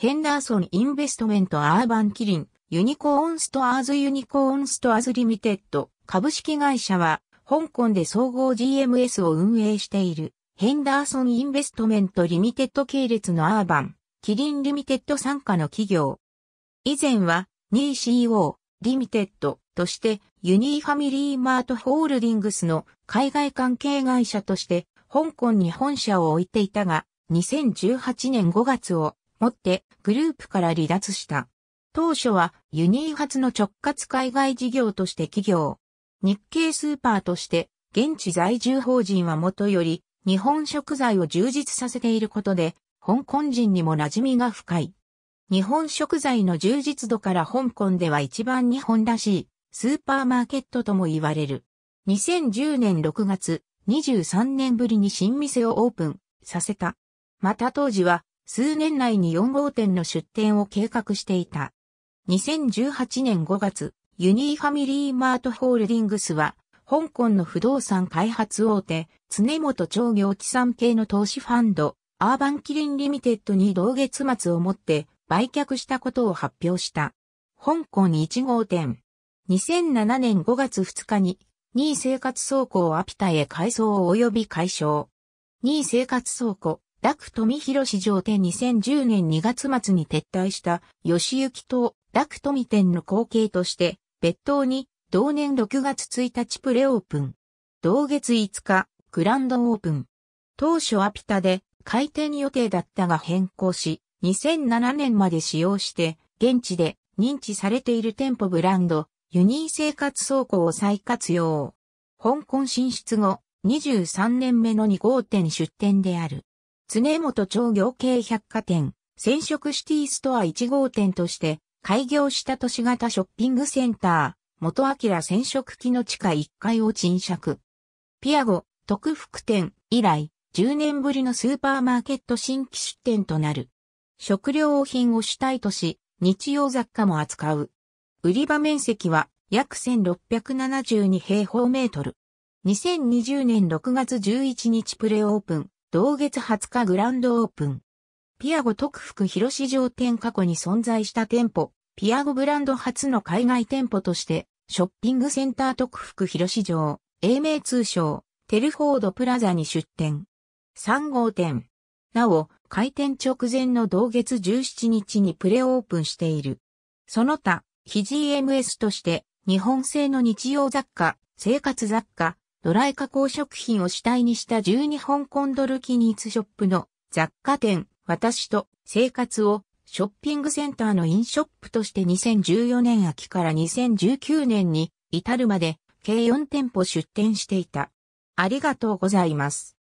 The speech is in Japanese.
ヘンダーソンインベストメントアーバンキリン、ユニコーンストアーズユニコーンストアーズリミテッド株式会社は、香港で総合 GMS を運営している、ヘンダーソンインベストメントリミテッド系列のアーバン、キリンリミテッド参加の企業。以前は、ニー・ c o リミテッドとして、ユニーファミリーマートホールディングスの海外関係会社として、香港に本社を置いていたが、2018年5月をもってグループから離脱した。当初はユニー発の直轄海外事業として企業、日系スーパーとして現地在住法人はもとより日本食材を充実させていることで香港人にも馴染みが深い。日本食材の充実度から香港では一番日本らしいスーパーマーケットとも言われる。2010年6月、23年ぶりに新店をオープンさせた。また当時は数年内に4号店の出店を計画していた。2018年5月、ユニーファミリーマートホールディングスは、香港の不動産開発大手、常本商業地産系の投資ファンド、アーバンキリンリミテッドに同月末をもって売却したことを発表した。香港1号店。2007年5月2日に、2位生活倉庫をアピタへ改装及び解消。2位生活倉庫、楽富広市場店2010年2月末に撤退した吉行と楽富店の後継として別当に同年6月1日プレオープン。同月5日、グランドオープン。当初アピタで開店予定だったが変更し、2007年まで使用して、現地で認知されている店舗ブランド、ユニー生活倉庫を再活用。香港進出後、23年目の2号店出店である。常本町業系百貨店、染色シティストア1号店として開業した都市型ショッピングセンター、元明染色機の地下1階を賃借。ピアゴ、徳福店以来、10年ぶりのスーパーマーケット新規出店となる。食料品を主体とし、日用雑貨も扱う。売り場面積は約1672平方メートル。2020年6月11日プレオープン。同月20日グランドオープン。ピアゴ特福広市場店過去に存在した店舗、ピアゴブランド初の海外店舗として、ショッピングセンター特福広市場、英名通称、テルフォードプラザに出店。3号店。なお、開店直前の同月17日にプレオープンしている。その他、非 GMS として、日本製の日用雑貨、生活雑貨、ドライ加工食品を主体にした12コンドルキニーツショップの雑貨店、私と生活をショッピングセンターのインショップとして2014年秋から2019年に至るまで計4店舗出店していた。ありがとうございます。